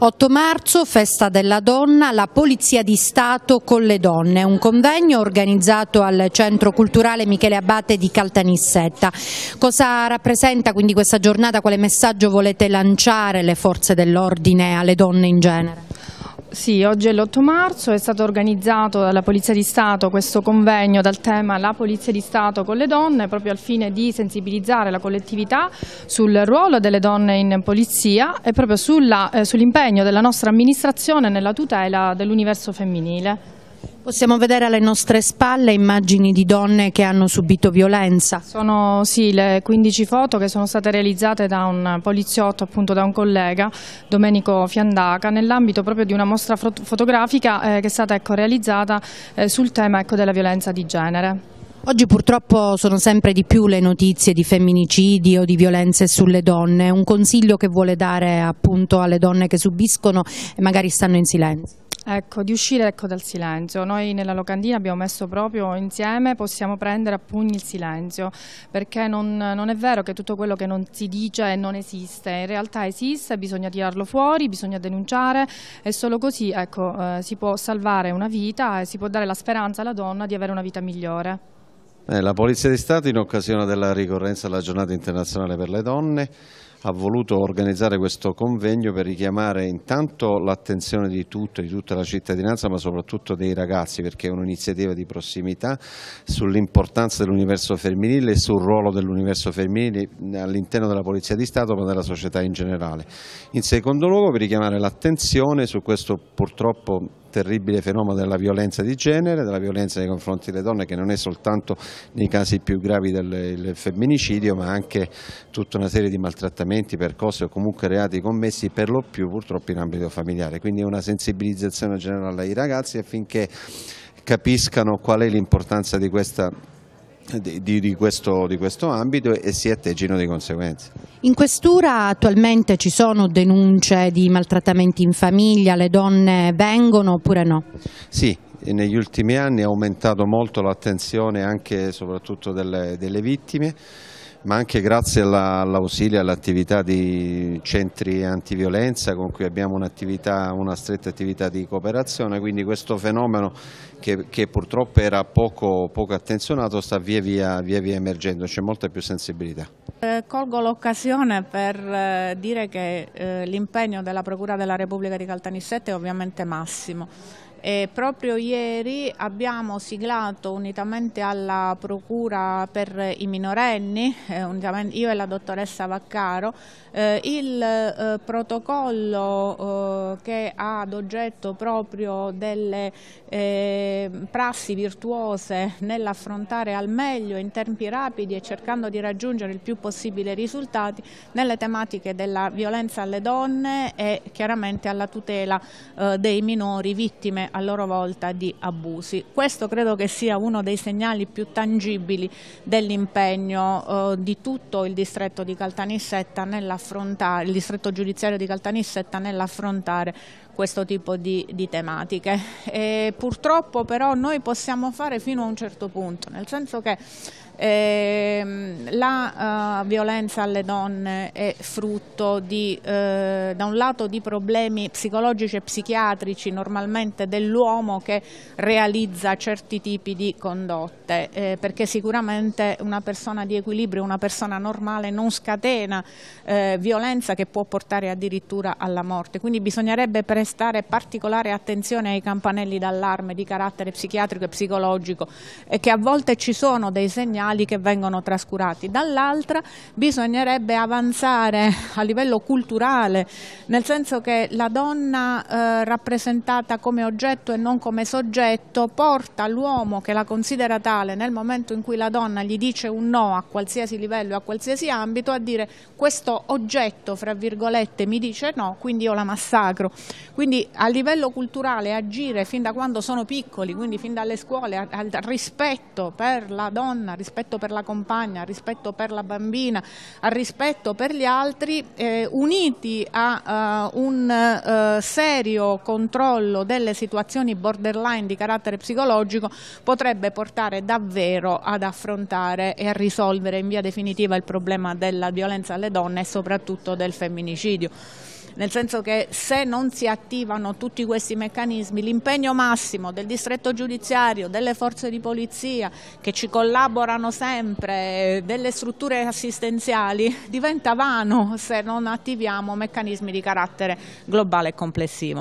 8 marzo, festa della donna, la Polizia di Stato con le donne, un convegno organizzato al Centro Culturale Michele Abate di Caltanissetta. Cosa rappresenta quindi questa giornata, quale messaggio volete lanciare le forze dell'ordine alle donne in genere? Sì, oggi è l'8 marzo, è stato organizzato dalla Polizia di Stato questo convegno dal tema La Polizia di Stato con le donne, proprio al fine di sensibilizzare la collettività sul ruolo delle donne in polizia e proprio eh, sull'impegno eh, sull della nostra amministrazione nella tutela dell'universo femminile. Possiamo vedere alle nostre spalle immagini di donne che hanno subito violenza. Sono sì, le 15 foto che sono state realizzate da un poliziotto, appunto da un collega, Domenico Fiandaca, nell'ambito proprio di una mostra fotografica eh, che è stata ecco, realizzata eh, sul tema ecco, della violenza di genere. Oggi purtroppo sono sempre di più le notizie di femminicidi o di violenze sulle donne. Un consiglio che vuole dare appunto alle donne che subiscono e magari stanno in silenzio? Ecco, di uscire ecco, dal silenzio. Noi nella locandina abbiamo messo proprio insieme, possiamo prendere a pugni il silenzio, perché non, non è vero che tutto quello che non si dice non esiste, in realtà esiste, bisogna tirarlo fuori, bisogna denunciare e solo così ecco, eh, si può salvare una vita e si può dare la speranza alla donna di avere una vita migliore. Eh, la Polizia di Stato, in occasione della ricorrenza alla giornata internazionale per le donne, ha voluto organizzare questo convegno per richiamare intanto l'attenzione di tutto, di tutta la cittadinanza, ma soprattutto dei ragazzi, perché è un'iniziativa di prossimità sull'importanza dell'universo femminile e sul ruolo dell'universo femminile all'interno della Polizia di Stato, ma della società in generale. In secondo luogo, per richiamare l'attenzione su questo purtroppo terribile fenomeno della violenza di genere, della violenza nei confronti delle donne che non è soltanto nei casi più gravi del femminicidio ma anche tutta una serie di maltrattamenti, percosse o comunque reati commessi per lo più purtroppo in ambito familiare. Quindi una sensibilizzazione generale ai ragazzi affinché capiscano qual è l'importanza di questa di, di, questo, di, questo, ambito e si atteggino di conseguenze. In questura attualmente ci sono denunce di maltrattamenti in famiglia, le donne vengono oppure no? Sì, negli ultimi anni è aumentato molto l'attenzione anche e soprattutto delle, delle vittime ma anche grazie all'ausilio all e all'attività di centri antiviolenza con cui abbiamo un una stretta attività di cooperazione, quindi questo fenomeno che, che purtroppo era poco, poco, attenzionato sta via via, via, via emergendo, c'è molta più sensibilità. Eh, colgo l'occasione per eh, dire che eh, l'impegno della Procura della Repubblica di Caltanissette è ovviamente massimo e proprio ieri abbiamo siglato unitamente alla Procura per i minorenni, eh, io e la dottoressa Vaccaro, eh, il eh, protocollo eh, che ha ad oggetto proprio delle eh, prassi virtuose nell'affrontare al meglio in tempi rapidi e cercando di raggiungere il più possibile risultati nelle tematiche della violenza alle donne e chiaramente alla tutela eh, dei minori vittime a loro volta di abusi. Questo credo che sia uno dei segnali più tangibili dell'impegno eh, di tutto il distretto, di il distretto giudiziario di Caltanissetta nell'affrontare questo tipo di, di tematiche. E purtroppo però noi possiamo fare fino a un certo punto, nel senso che ehm, eh, la uh, violenza alle donne è frutto di, eh, da un lato di problemi psicologici e psichiatrici normalmente dell'uomo che realizza certi tipi di condotte, eh, perché sicuramente una persona di equilibrio, una persona normale non scatena eh, violenza che può portare addirittura alla morte. Quindi bisognerebbe per prestare particolare attenzione ai campanelli d'allarme di carattere psichiatrico e psicologico eh, che a volte ci sono dei segnali che vengono trascurati. Dall'altra bisognerebbe avanzare a livello culturale, nel senso che la donna eh, rappresentata come oggetto e non come soggetto porta l'uomo che la considera tale nel momento in cui la donna gli dice un no a qualsiasi livello, a qualsiasi ambito, a dire questo oggetto, fra virgolette, mi dice no, quindi io la massacro. Quindi a livello culturale agire fin da quando sono piccoli, quindi fin dalle scuole, al rispetto per la donna, rispetto per la compagna, rispetto per la bambina, al rispetto per gli altri, eh, uniti a uh, un uh, serio controllo delle situazioni borderline di carattere psicologico potrebbe portare davvero ad affrontare e a risolvere in via definitiva il problema della violenza alle donne e soprattutto del femminicidio nel senso che se non si attivano tutti questi meccanismi, l'impegno massimo del distretto giudiziario, delle forze di polizia che ci collaborano sempre, delle strutture assistenziali, diventa vano se non attiviamo meccanismi di carattere globale e complessivo.